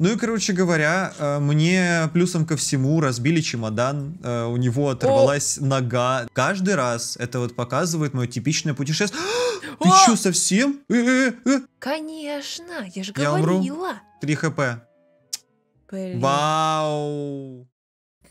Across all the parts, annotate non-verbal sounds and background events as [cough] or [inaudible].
Ну и, короче говоря, э, мне плюсом ко всему разбили чемодан, э, у него оторвалась О! нога. Каждый раз это вот показывает мое типичное путешествие. [gasps] Ты что совсем? Э, Конечно, я же я говорила. Умру. 3 хп. Блин. Вау.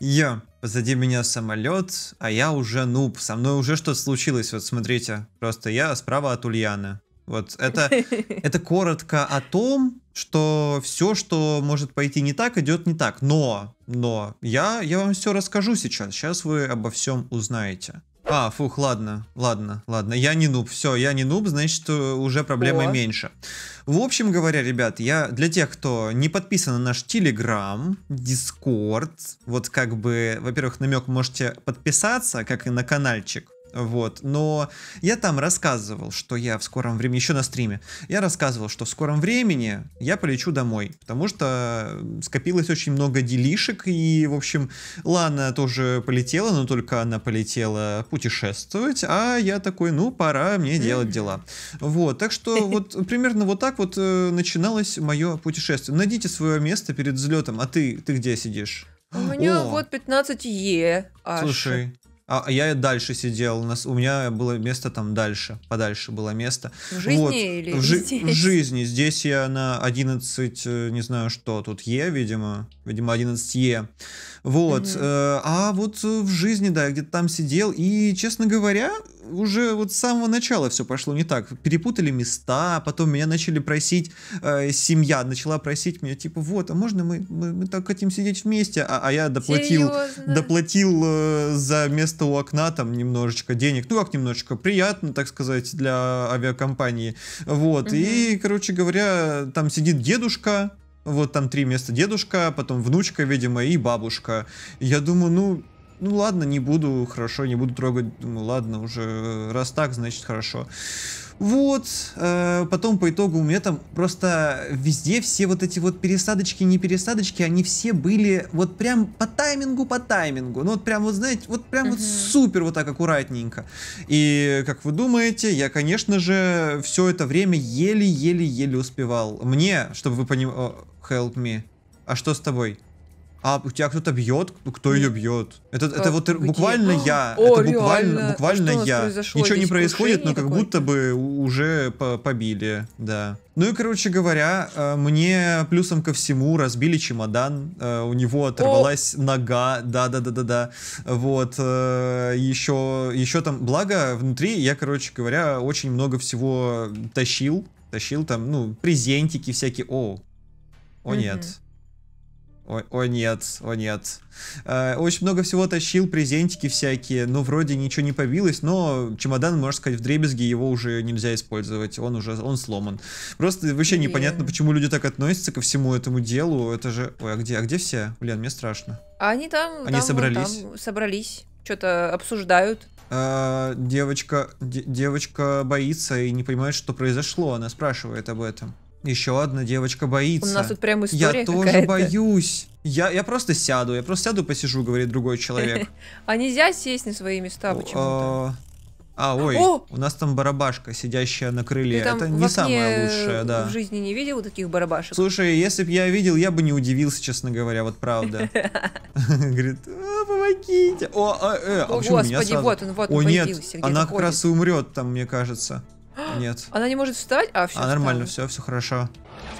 Я. Позади меня самолет, а я уже нуб. Со мной уже что-то случилось, вот смотрите. Просто я справа от Ульяны. Вот это, [laughs] это коротко о том, что все, что может пойти не так, идет не так. Но, но, я, я вам все расскажу сейчас. Сейчас вы обо всем узнаете. А, фух, ладно, ладно, ладно. Я не нуб, все, я не нуб, значит, уже проблемы О. меньше. В общем говоря, ребят, я для тех, кто не подписан на наш Телеграм, Дискорд, вот как бы, во-первых, намек можете подписаться, как и на каналчик вот, но я там рассказывал, что я в скором времени, еще на стриме, я рассказывал, что в скором времени я полечу домой, потому что скопилось очень много делишек, и, в общем, Лана тоже полетела, но только она полетела путешествовать, а я такой, ну, пора мне делать дела. Вот, так что [laughs] вот примерно вот так вот э, начиналось мое путешествие. Найдите свое место перед взлетом, а ты, ты где сидишь? У меня О. вот 15 Е. Слушай, а, а я дальше сидел. У, нас, у меня было место там дальше, подальше было место. В жизни вот. или в, жи- здесь? в жизни. Здесь я на 11, э, не знаю что, тут Е, видимо. Видимо, 11 Е. Вот. Угу. А вот в жизни, да, где-то там сидел. И, честно говоря, уже вот с самого начала все пошло не так. Перепутали места, потом меня начали просить, э, семья начала просить меня, типа, вот, а можно мы, мы, мы так хотим сидеть вместе? А, а я доплатил, доплатил э, за место у окна там немножечко денег. Ну, как немножечко, приятно, так сказать, для авиакомпании. Вот, угу. и, короче говоря, там сидит дедушка, вот там три места дедушка, потом внучка, видимо, и бабушка. Я думаю, ну, ну ладно, не буду, хорошо, не буду трогать, думаю, ладно, уже э, раз так, значит хорошо. Вот, э, потом по итогу у меня там просто везде все вот эти вот пересадочки, не пересадочки, они все были вот прям по таймингу, по таймингу. Ну вот прям вот, знаете, вот прям uh-huh. вот супер вот так аккуратненько. И, как вы думаете, я, конечно же, все это время еле-еле-еле успевал. Мне, чтобы вы понимали... Oh, help me. А что с тобой? А у тебя кто-то бьет? Кто ее бьет? Это, это а, вот Где? буквально а, я. О, это буквально, буквально а я. Ничего не происходит, но как будто бы уже побили, да. Ну и, короче говоря, э, мне плюсом ко всему разбили чемодан, э, у него оторвалась О! нога, да-да-да-да-да, вот, еще, э, еще там, благо, внутри я, короче говоря, очень много всего тащил, тащил там, ну, презентики всякие, о, о нет, о, о нет, о нет. Э, очень много всего тащил, презентики всякие, но вроде ничего не побилось, но чемодан, можно сказать, в дребезге его уже нельзя использовать, он уже, он сломан. Просто вообще Блин. непонятно, почему люди так относятся ко всему этому делу, это же... Ой, а где, а где все? Блин, мне страшно. А они там... Они там, собрались. Там собрались, что-то обсуждают. Э, девочка, девочка боится и не понимает, что произошло, она спрашивает об этом. Еще одна девочка боится. У нас тут прям история Я тоже боюсь. Я, я просто сяду, я просто сяду, посижу, говорит другой человек. [laughs] А нельзя сесть на свои места почему-то? А, а, ой, О! у нас там барабашка, сидящая на крыле. Это не самое лучшее, да. в жизни не видел таких барабашек? Слушай, если бы я видел, я бы не удивился, честно говоря, вот правда. [laughs] [laughs] Говорит, «А, помогите. О, а, э, а почему меня вот он, О, нет, она как раз и умрет там, мне кажется. [gasps] Нет. Она не может вставать. А, все. А, нормально, все, все хорошо.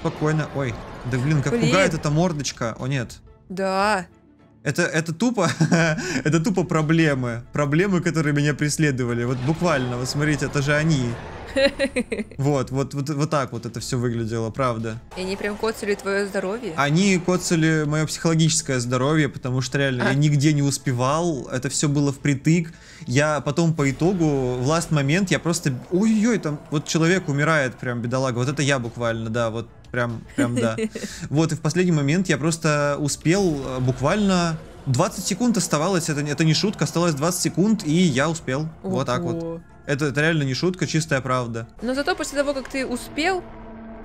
Спокойно. Ой, да блин, как блин. пугает эта мордочка. О, нет. Да. Это, это тупо, [laughs] это тупо проблемы. Проблемы, которые меня преследовали. Вот буквально, вот смотрите, это же они. [laughs] Вот, вот, вот, вот так вот это все выглядело, правда. И они прям коцали твое здоровье? Они коцали мое психологическое здоровье, потому что реально а. я нигде не успевал, это все было впритык. Я потом по итогу, в ласт момент, я просто, ой-ой, там вот человек умирает прям, бедолага, вот это я буквально, да, вот прям, прям да. [laughs] Вот, и в последний момент я просто успел э, буквально 20 секунд оставалось, это, это не шутка, осталось 20 секунд, и я успел. Ого. Вот так вот. Это, это реально не шутка, чистая правда. Но зато после того, как ты успел,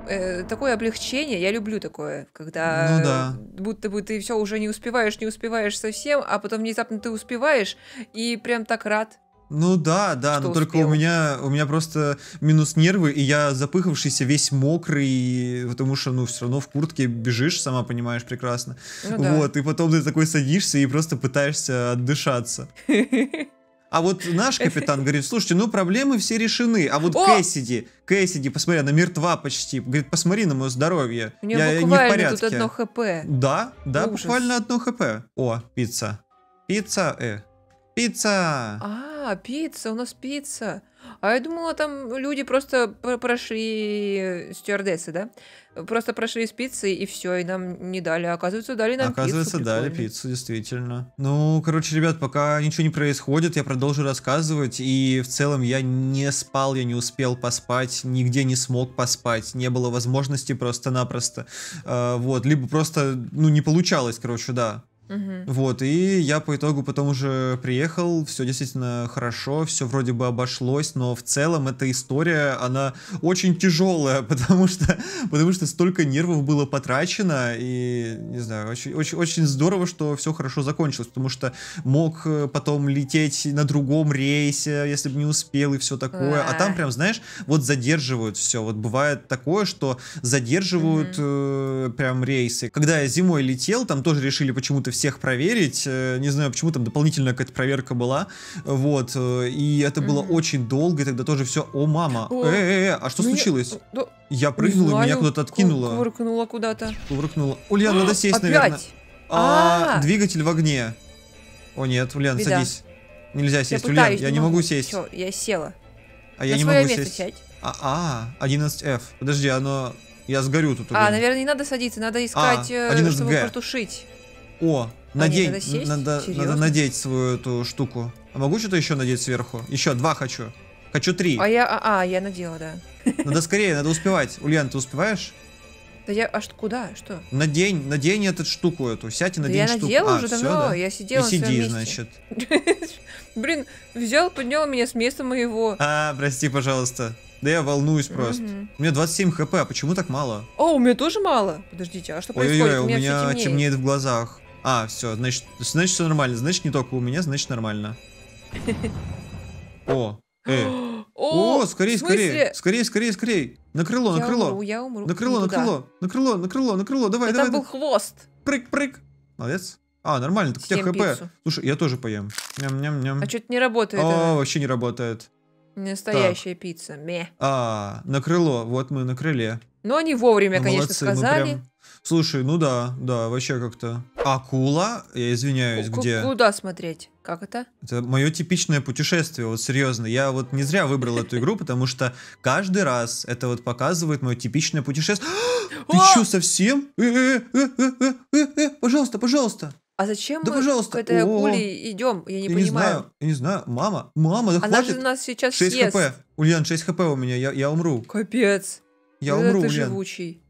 э, такое облегчение, я люблю такое, когда ну, да. будто бы ты все уже не успеваешь, не успеваешь совсем, а потом внезапно ты успеваешь и прям так рад. Ну да, да, что но успел. только у меня, у меня просто минус нервы, и я запыхавшийся, весь мокрый, потому что, ну, все равно в куртке бежишь, сама понимаешь прекрасно. Ну, да. Вот, и потом ты такой садишься и просто пытаешься отдышаться. [laughs] А вот наш капитан говорит, слушайте, ну проблемы все решены. А вот О! Кэссиди, Кэссиди, посмотри, она мертва почти. Говорит, посмотри на мое здоровье. У нее я буквально не в порядке. тут одно хп. Да, да, Ужас. буквально одно хп. О, пицца. Пицца, э. Пицца. А, пицца, у нас пицца. А я думала, там люди просто прошли стюардессы, да? Просто прошли с и все, и нам не дали. А оказывается, дали нам Оказывается, пиццу. Оказывается, дали пиццу, действительно. Ну, короче, ребят, пока ничего не происходит, я продолжу рассказывать. И в целом я не спал, я не успел поспать, нигде не смог поспать. Не было возможности просто-напросто. А, вот, либо просто, ну, не получалось, короче, да. Угу. Вот, и я по итогу потом уже приехал, все действительно хорошо, все вроде бы обошлось, но в целом эта история, она очень тяжелая, [laughs] потому что, потому что столько нервов было потрачено, и, не знаю, очень, очень, очень здорово, что все хорошо закончилось, потому что мог э, потом лететь на другом рейсе, если бы не успел и все такое, а там прям, знаешь, вот задерживают все, вот бывает такое, что задерживают угу. э, прям рейсы. Когда я зимой летел, там тоже решили почему-то все всех проверить. Э, не знаю, почему там дополнительная какая-то проверка была. Вот. Э, и это было mm-hmm. очень долго, и тогда тоже все, о, мама, э, э э а что ну, случилось? Я, ну, я прыгнула, меня куда-то откинуло. Кувыркнула куда-то. Кувыркнула. Ульяна, а, надо сесть, наверное. А, а, двигатель в огне. О нет, Ульяна, садись. Нельзя сесть, я Ульяна, я не могу сесть. Все, я села. А я не могу сесть. А, а, 11F. Подожди, оно... Я сгорю тут. А, наверное, не надо садиться, надо а, искать, чтобы потушить. О, а, надень, а надеть, надо, надо, надо надеть свою эту штуку. А могу что-то еще надеть сверху? Еще два хочу. Хочу три. А я, а, а я надела, да. Надо скорее, надо успевать. Ульян, ты успеваешь? Да я, а что, куда, что? Надень, надень эту штуку эту, сядь и надень да я штуку. Я надела а, уже все, давно, да? я сидела И сиди, значит. [laughs] Блин, взял, поднял меня с места моего. А, прости, пожалуйста. Да я волнуюсь просто. Угу. У меня 27 хп, а почему так мало? О, а, у меня тоже мало. Подождите, а что происходит? Ой-ой-ой, у меня, у меня темнеет. темнеет в глазах. А, все, значит, значит все нормально. Значит, не только у меня, значит нормально. О, э. [gasps] О, скорее, скорее, скорее, скорее, скорее. На крыло, на крыло. Я умру, На крыло, на крыло, на крыло, на крыло, на крыло, давай, давай. Это был хвост. Прыг, прыг. Молодец. А, нормально, так у тебя хп. Пиццу. Слушай, я тоже поем. Ням -ням -ням. А что-то не работает. О, это... вообще не работает. Настоящая так. пицца. Ме. А, на крыло. Вот мы на крыле. Но они вовремя, ну, конечно, молодцы, сказали. Прям... Слушай, ну да, да, вообще как-то. Акула, я извиняюсь, где? Куда смотреть? Как это? Это мое типичное путешествие, вот серьезно. Я вот не зря выбрал эту игру, потому что каждый раз это вот показывает мое типичное путешествие. [gasps] Ты а! что, совсем? Э, э, э, пожалуйста, пожалуйста. А зачем да, мы пожалуйста. к этой акуле идем? Я не я понимаю. Не знаю, я не знаю. Мама, мама, да Она хватит. же нас сейчас 6 съест. хп. Ульян, 6 хп у меня, я, я умру. Капец. Я да умру, ты Ульян. живучий.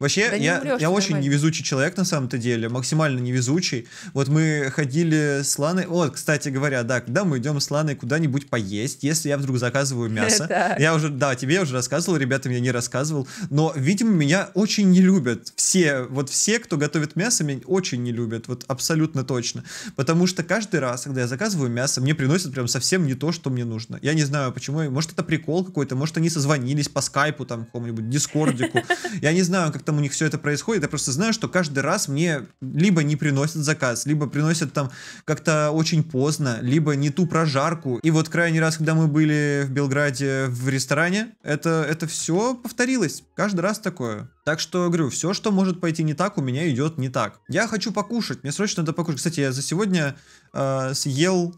Вообще, да я, умрешь, я очень невезучий человек на самом-то деле, максимально невезучий. Вот мы ходили с Ланой. Вот, кстати говоря, да, когда мы идем с Ланой куда-нибудь поесть, если я вдруг заказываю [laughs] мясо. Я уже, да, тебе я уже рассказывал, ребятам я не рассказывал. Но, видимо, меня очень не любят. Все, вот все, кто готовит мясо, меня очень не любят. Вот абсолютно точно. Потому что каждый раз, когда я заказываю мясо, мне приносят прям совсем не то, что мне нужно. Я не знаю, почему. Может, это прикол какой-то, может, они созвонились по скайпу, там, какому-нибудь дискордику. [laughs] Я не знаю, как-то там у них все это происходит. Я просто знаю, что каждый раз мне либо не приносят заказ, либо приносят там как-то очень поздно, либо не ту прожарку. И вот крайний раз, когда мы были в Белграде в ресторане, это, это все повторилось. Каждый раз такое. Так что, говорю, все, что может пойти не так, у меня идет не так. Я хочу покушать, мне срочно надо покушать. Кстати, я за сегодня э, съел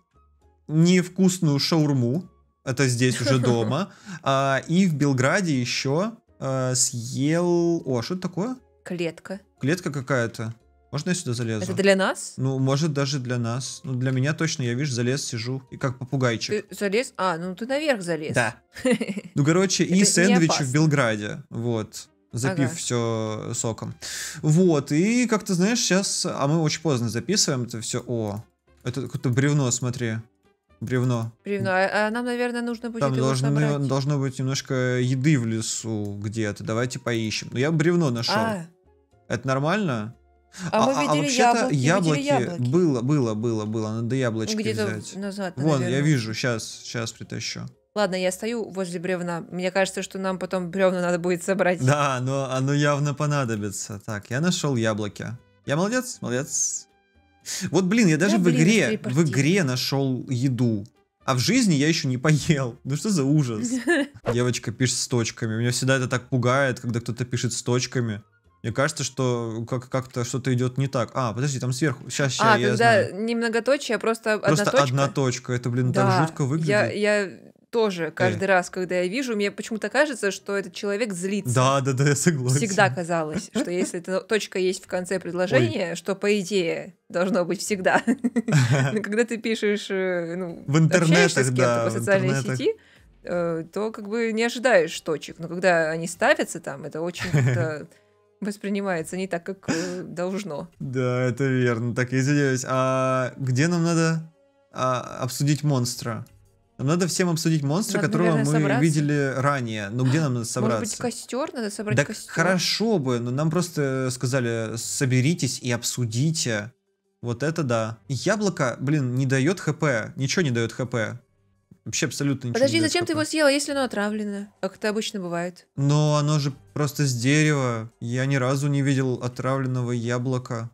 невкусную шаурму, это здесь уже дома, [laughs] а, и в Белграде еще Э, съел... О, а что это такое? Клетка. Клетка какая-то. Можно я сюда залезу? Это для нас? Ну, может, даже для нас. Ну, для меня точно, я, вижу, залез, сижу. И как попугайчик. Ты залез? А, ну ты наверх залез. Да. [laughs] Ну, короче, и сэндвич в Белграде. Вот запив ага. все соком. Вот, и как ты знаешь, сейчас, а мы очень поздно записываем это все, о, это какое-то бревно, смотри бревно. Бревно. А, а, нам, наверное, нужно будет Там его должны, собрать. должно быть немножко еды в лесу где-то. Давайте поищем. Ну, я бревно нашел. А. Это нормально? А, а, а мы видели а вообще-то яблоки, яблоки. Было, было, было, было. Надо яблочки ну, Где-то взять. Назад, Вон, наверное. я вижу. Сейчас, сейчас притащу. Ладно, я стою возле бревна. Мне кажется, что нам потом бревна надо будет собрать. Да, но оно явно понадобится. Так, я нашел яблоки. Я молодец, молодец. Вот, блин, я даже да, в блин, игре, в игре нашел еду. А в жизни я еще не поел. [laughs] Ну что за ужас? [laughs] Девочка пишет с точками. Меня всегда это так пугает, когда кто-то пишет с точками. Мне кажется, что как- как-то что-то идет не так. А, подожди, там сверху. Сейчас, сейчас, а, я когда знаю. не многоточие, а просто, просто одна точка. Просто одна точка. Это, блин, да. так жутко выглядит. Я, я тоже э. каждый э. раз, когда я вижу, мне почему-то кажется, что этот человек злится. Да, да, да, я согласен. Всегда казалось, что если эта точка есть в конце предложения, Ой. что по идее должно быть всегда. Когда ты пишешь, э, ну, в интернете, с кем-то по социальной сети, э, то как бы не ожидаешь точек. Но когда они ставятся там, это очень [laughs] воспринимается не так, как должно. Да, это верно. Так, извиняюсь. А где нам надо а, обсудить монстра? надо всем обсудить монстра, надо, которого наверное, мы собраться. видели ранее. Ну где нам надо собраться? Может быть, костер? Надо собрать да костер. Хорошо бы, но нам просто сказали, соберитесь и обсудите. Вот это да. Яблоко, блин, не дает хп. Ничего не дает хп. Вообще абсолютно ничего Подожди, не зачем ты его съела, если оно отравлено? Как это обычно бывает. Но оно же просто с дерева. Я ни разу не видел отравленного яблока.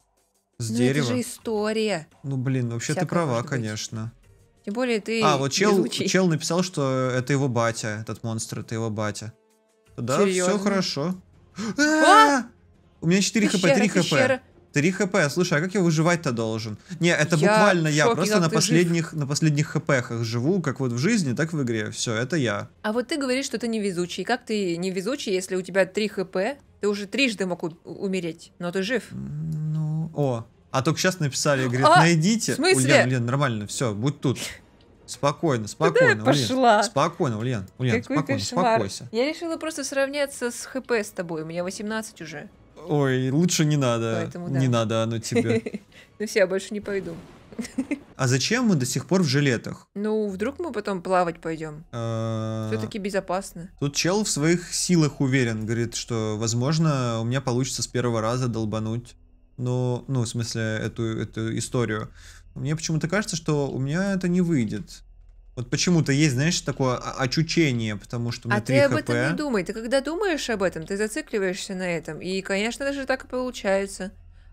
С ну, дерева. это же история. Ну, блин, вообще Всякое ты права, конечно. Тем более ты А, вот чел, чел написал, что это его батя, этот монстр, это его батя. Да, Серьезно? все хорошо. А! У меня 4 хп, 3 хп. 3 хп, слушай, а как я выживать-то должен? Не, это я буквально я, просто на последних, на последних хпхах живу, как вот в жизни, так в игре, все, это я. А вот ты говоришь, что ты невезучий, как ты невезучий, если у тебя 3 хп, ты уже трижды мог умереть, но ты жив? Ну, о, а только сейчас написали, говорит, а, найдите. В смысле? Ульян, Ульян, нормально, все, будь тут. Спокойно, спокойно, Куда Ульян. Пошла? Спокойно, Ульян, Ульян, Какой спокойно, кошмар. успокойся. Я решила просто сравняться с ХП с тобой, у меня 18 уже. Ой, лучше не надо, Поэтому, да. не надо оно тебе. [laughs] Ну все, я больше не пойду. [laughs] А зачем мы до сих пор в жилетах? Ну, вдруг мы потом плавать пойдем. А, Все-таки безопасно. Тут чел в своих силах уверен, говорит, что, возможно, у меня получится с первого раза долбануть но, ну, ну, в смысле, эту, эту историю. Мне почему-то кажется, что у меня это не выйдет. Вот почему-то есть, знаешь, такое очучение, потому что у меня А 3 ты об хп. этом не думай. Ты когда думаешь об этом, ты зацикливаешься на этом. И, конечно, даже так и получается.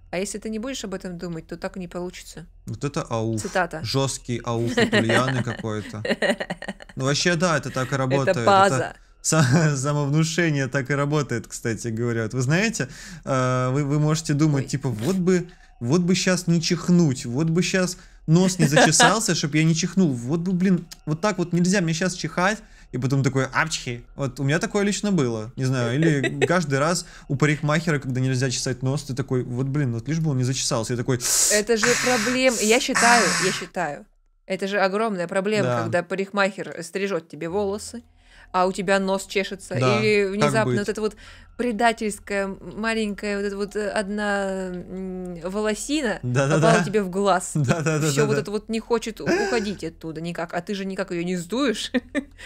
А если ты не будешь об этом думать, то так и не получится. Вот это ауф. Цитата. Жесткий ауф от Ульяны какой-то. [laughs] Ну вообще, да, это так и работает. Это база. Это, [laughs] самовнушение так и работает, кстати говоря. Вот вы знаете, э, вы, вы можете думать, Ой. типа, вот бы, вот бы сейчас не чихнуть, вот бы сейчас нос не зачесался, чтобы я не чихнул. Вот бы, блин, вот так вот нельзя мне сейчас чихать. И потом такой, апчхи. Вот у меня такое лично было. Не знаю, или каждый раз у парикмахера, когда нельзя чесать нос, ты такой, вот, блин, вот лишь бы он не зачесался. Я такой... Это же проблема. Я считаю, я считаю. Это же огромная проблема, да. когда парикмахер стрижет тебе волосы, а у тебя нос чешется, да, или внезапно вот это вот предательская маленькая вот эта вот э, одна волосина да, попала да, да. тебе в глаз. Да, да, да, Все да, вот это вот не хочет уходить оттуда никак, а ты же никак ее не сдуешь. [laughs]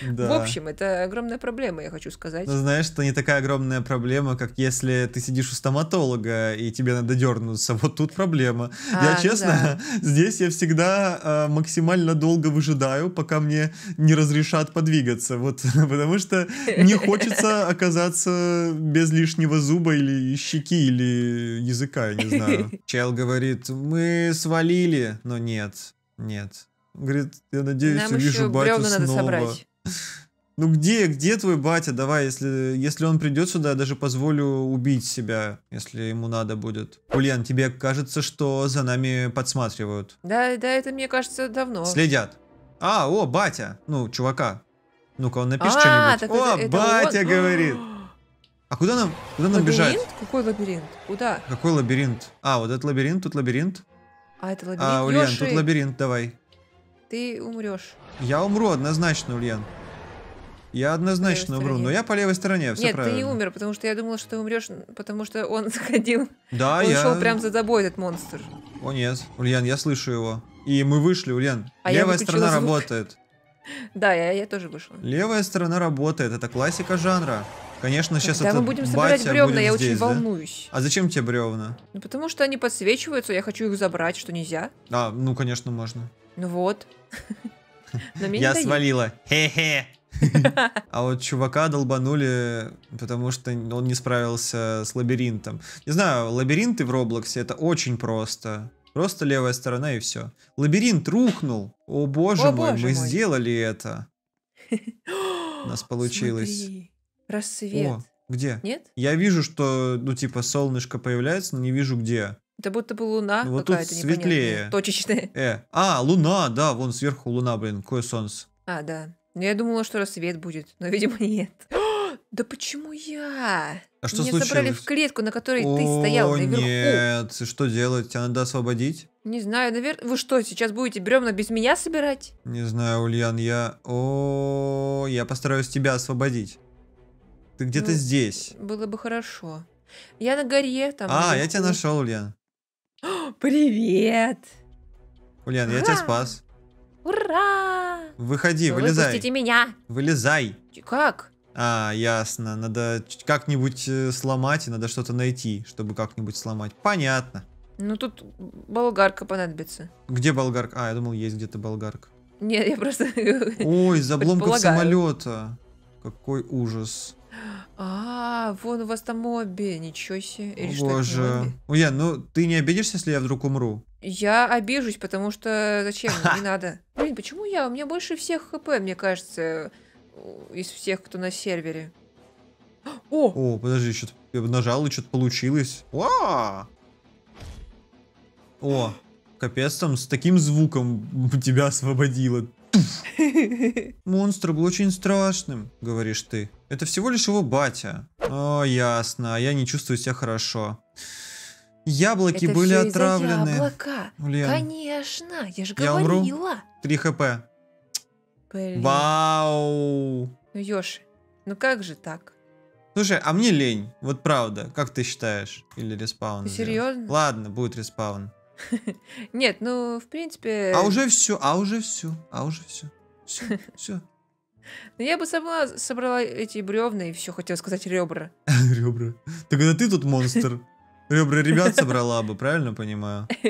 Да. В общем, это огромная проблема, я хочу сказать. Ну, знаешь, это не такая огромная проблема, как если ты сидишь у стоматолога и тебе надо дернуться. Вот тут проблема. А, я ну честно, да. [laughs] здесь я всегда э, максимально долго выжидаю, пока мне не разрешат подвигаться. Вот [laughs] потому что не хочется оказаться без без лишнего зуба или щеки, или языка, я не [laughs] знаю. Чел говорит, мы свалили, но нет, нет. Говорит, я надеюсь, Нам увижу батю снова. [laughs] Ну где, где твой батя? Давай, если, если он придет сюда, я даже позволю убить себя, если ему надо будет. Ульян, тебе кажется, что за нами подсматривают? Да, да, это мне кажется давно. Следят. А, о, батя. Ну, чувака. Ну-ка, он напишет а, что-нибудь. О, это, это батя он... говорит. [gasps] [gasps] А куда нам, куда нам лабиринт? бежать? Какой лабиринт? Куда? Какой лабиринт? А, вот этот лабиринт, тут лабиринт. А, это а, лабиринт. А, Ульян, Леши. тут лабиринт, давай. Ты умрешь. Я умру однозначно, Ульян. Я однозначно умру, стороне. но я по левой стороне, все Нет, правильно. ты не умер, потому что я думала, что ты умрешь, потому что он [laughs] заходил. Да, он я... шел прям за тобой, этот монстр. О нет, Ульян, я слышу его. И мы вышли, Ульян. А Левая сторона звук. работает. [laughs] Да, я, я тоже вышла. Левая сторона работает, это классика жанра. Конечно, сейчас Когда это мы будем собирать бревна, я здесь, очень да? волнуюсь. А зачем тебе бревна? Ну, потому что они подсвечиваются, я хочу их забрать, что нельзя. А, ну, конечно, можно. Ну вот. [laughs] Я свалила. Хе-хе. [laughs] А вот чувака долбанули, потому что он не справился с лабиринтом. Не знаю, лабиринты в Роблоксе это очень просто. Просто левая сторона и все. Лабиринт рухнул. О боже мой, мы сделали это. [laughs] У нас получилось. Рассвет. О, где? Нет? Я вижу, что, ну, типа, солнышко появляется, но не вижу, где. Это будто бы луна ну, вот тут светлее. Точечная. Э. А, луна, да, вон сверху луна, блин, какое солнце. А, да. Ну, я думала, что рассвет будет, но, видимо, нет. [gasps] Да почему я? А что Меня случилось? забрали в клетку, на которой О, ты стоял наверху. нет, что делать? Тебя а надо освободить? Не знаю, наверное... Вы что, сейчас будете бревна без меня собирать? Не знаю, Ульян, я... О, я постараюсь тебя освободить. Ты где-то ну, здесь. Было бы хорошо. Я на горе там. А, я тебя нашел, Ульян. [gasps] привет! Ульян, Ура! я тебя спас. Ура! Выходи, Вы ну, вылезай. Выпустите меня. Вылезай. Как? А, ясно. Надо как-нибудь э, сломать, и надо что-то найти, чтобы как-нибудь сломать. Понятно. Ну тут болгарка понадобится. Где болгарка? А, я думал, есть где-то болгарка. Нет, я просто... [laughs] Ой, забломка самолета. Какой ужас. А, вон у вас там обе, ничего себе. Или что, Боже. ну ты не обидишься, если я вдруг умру? Я обижусь, потому что зачем? Не надо. [laughs] Блин, почему я? У меня больше всех хп, мне кажется, из всех, кто на сервере. О! О, подожди, что-то нажал и что-то получилось. О! О, капец там с таким звуком [laughs] тебя освободило. [laughs] Монстр был очень страшным, говоришь ты. Это всего лишь его батя. О, ясно. Я не чувствую себя хорошо. Яблоки Это были отравлены. Яблока. Блин. Конечно, я же я говорила. Умру? 3 хп. Блин. Вау. Ну, Ёши, ну как же так? Слушай, а мне лень. Вот правда. Как ты считаешь? Или респаун? Ты серьезно? Ладно, будет респаун. [laughs] Нет, ну, в принципе... А уже все, а уже все, а уже все. Все, все. Но ну, я бы сама собрала эти бревна и все хотела сказать ребра. [laughs] Ребра. Так это ты тут монстр. Ребра ребят собрала бы, правильно понимаю? [laughs]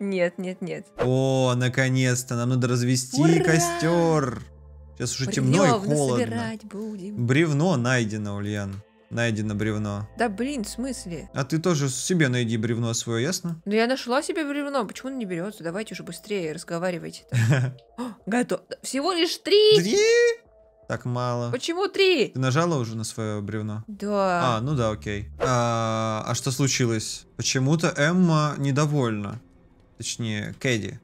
Нет, нет, нет. О, наконец-то, нам надо развести Ура! костер. Сейчас уже темно и холодно. Бревно найдено, Ульян найдено бревно. Да блин, в смысле? А ты тоже себе найди бревно свое, ясно? Ну я нашла себе бревно, почему он не берется? Давайте уже быстрее разговаривайте. [laughs] Готов. Всего лишь три? Три? Так мало. Почему три? Ты нажала уже на свое бревно? Да. А, ну да, окей. А, а что случилось? Почему-то Эмма недовольна. Точнее, Кэдди.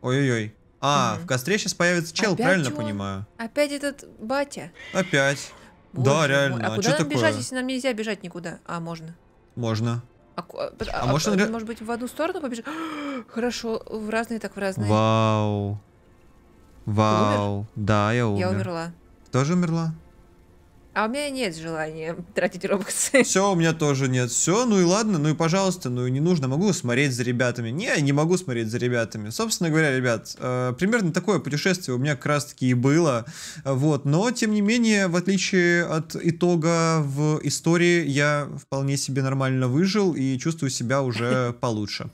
Ой-ой-ой. А, угу. в костре сейчас появится чел, Опять правильно он? понимаю? Опять этот батя. Опять. Боже да, реально. А, а куда нам бежать, если нам нельзя бежать никуда? А, можно. Можно. А, а, а, а можно... А, может быть, в одну сторону побежать? [gasps] Хорошо, в разные так в разные. Вау. Вау. Да, я умер. Я умерла. Тоже умерла? А у меня нет желания [laughs] тратить робоксы. Все, у меня тоже нет. Все, ну и ладно, ну и пожалуйста, ну и не нужно. Могу смотреть за ребятами. Не, не могу смотреть за ребятами. Собственно говоря, ребят, э, примерно такое путешествие у меня как раз таки и было. Вот, но тем не менее, в отличие от итога в истории, я вполне себе нормально выжил и чувствую себя уже [laughs] получше.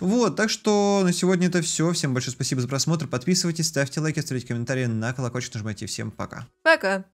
Вот, так что на сегодня это все. Всем большое спасибо за просмотр. Подписывайтесь, ставьте лайки, оставляйте комментарии на колокольчик, нажимайте. Всем пока. Пока.